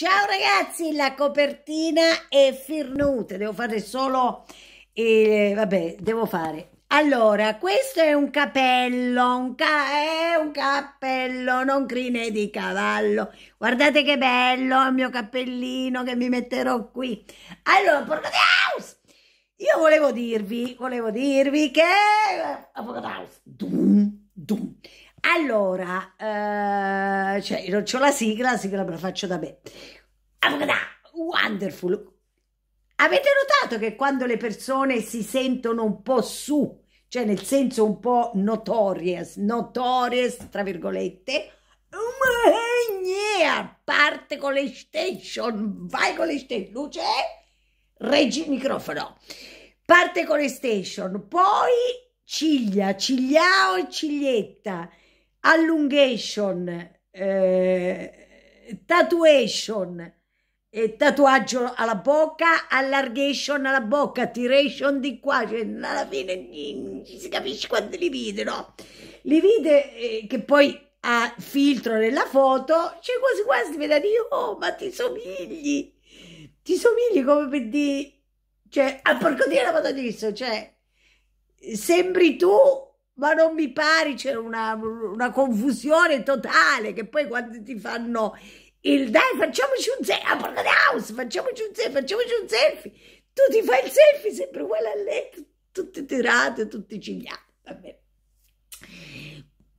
Ciao ragazzi, la copertina è firnute, devo fare solo, eh, vabbè, devo fare. Allora, questo è un cappello, un ca- è un cappello, non crine di cavallo. Guardate che bello il mio cappellino che mi metterò qui. Allora, porco house! Io volevo dirvi, volevo dirvi che... Eh, porco house! Dum, dum. Allora, eh eh, cioè, non ho la sigla, la sigla me la faccio da me. Wonderful. Avete notato che quando le persone si sentono un po' su, cioè nel senso un po' notorious, notorious tra virgolette, mhmm, parte con le station, vai con le station, luce, regi microfono, parte con le station, poi ciglia, cigliao e ciglietta, allungation, eh, tatuation, e tatuaggio alla bocca, allargation alla bocca, tiration di qua, cioè alla fine non si capisce quando li vide, no? Li vide eh, che poi ha filtro nella foto, cioè quasi quasi mi da dire, oh ma ti somigli, ti somigli come per dire, cioè, a ah, porco dire la patata cioè, sembri tu ma non mi pare c'è una, una, confusione totale che poi quando ti fanno il dai facciamoci un selfie, apro ah, la house, facciamoci un selfie, facciamoci un selfie, tu ti fai il selfie sempre uguale a lei, tutti tirati, tutti cigliati, va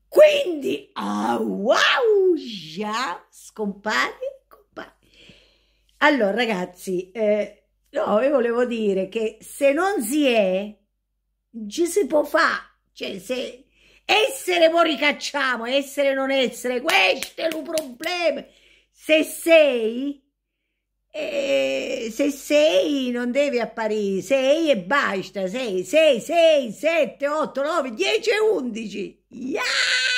Quindi, oh, wow, già scompare, compare. Allora ragazzi, eh, no, io volevo dire che se non si è, ci si può fare cioè, se essere poi ricacciamo, essere non essere, questo è il problema. Se sei, eh, se sei non devi apparire, sei e basta, sei, sei, sei, sette, otto, nove, dieci e undici. Yeah!